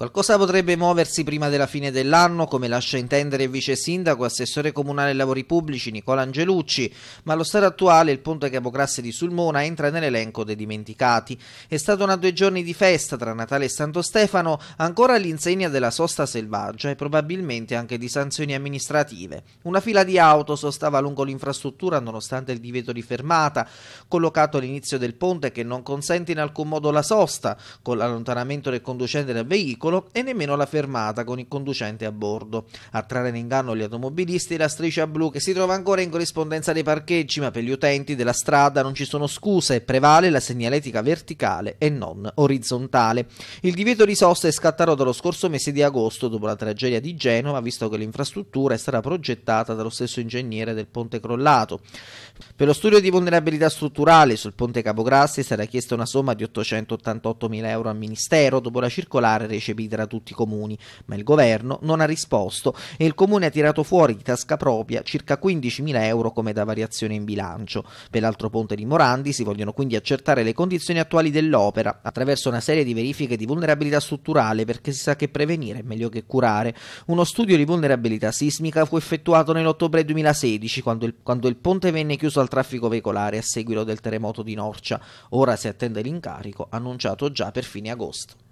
Qualcosa potrebbe muoversi prima della fine dell'anno, come lascia intendere il vice sindaco assessore comunale ai lavori pubblici Nicola Angelucci, ma allo stato attuale il ponte Capocrasse di Sulmona entra nell'elenco dei dimenticati. È stata una due giorni di festa tra Natale e Santo Stefano, ancora all'insegna della sosta selvaggia e probabilmente anche di sanzioni amministrative. Una fila di auto sostava lungo l'infrastruttura nonostante il divieto di fermata, collocato all'inizio del ponte che non consente in alcun modo la sosta, con l'allontanamento del conducente dal veicolo velivolo e nemmeno la fermata con il conducente a bordo. A trarre in inganno gli automobilisti la striscia blu che si trova ancora in corrispondenza dei parcheggi, ma per gli utenti della strada non ci sono scuse e prevale la segnaletica verticale e non orizzontale. Il divieto di sosta è scattato dallo scorso mese di agosto dopo la tragedia di Genova, visto che l'infrastruttura è stata progettata dallo stesso ingegnere del ponte crollato. Per lo studio di vulnerabilità strutturale sul ponte Capograssi sarà chiesta una somma di 888.000 euro al Ministero dopo la circolare recepita debiti tra tutti i comuni, ma il governo non ha risposto e il comune ha tirato fuori di tasca propria circa 15.000 euro come da variazione in bilancio. Per l'altro ponte di Morandi si vogliono quindi accertare le condizioni attuali dell'opera attraverso una serie di verifiche di vulnerabilità strutturale perché si sa che prevenire è meglio che curare. Uno studio di vulnerabilità sismica fu effettuato nell'ottobre 2016 quando il, quando il ponte venne chiuso al traffico veicolare a seguito del terremoto di Norcia. Ora si attende l'incarico annunciato già per fine agosto.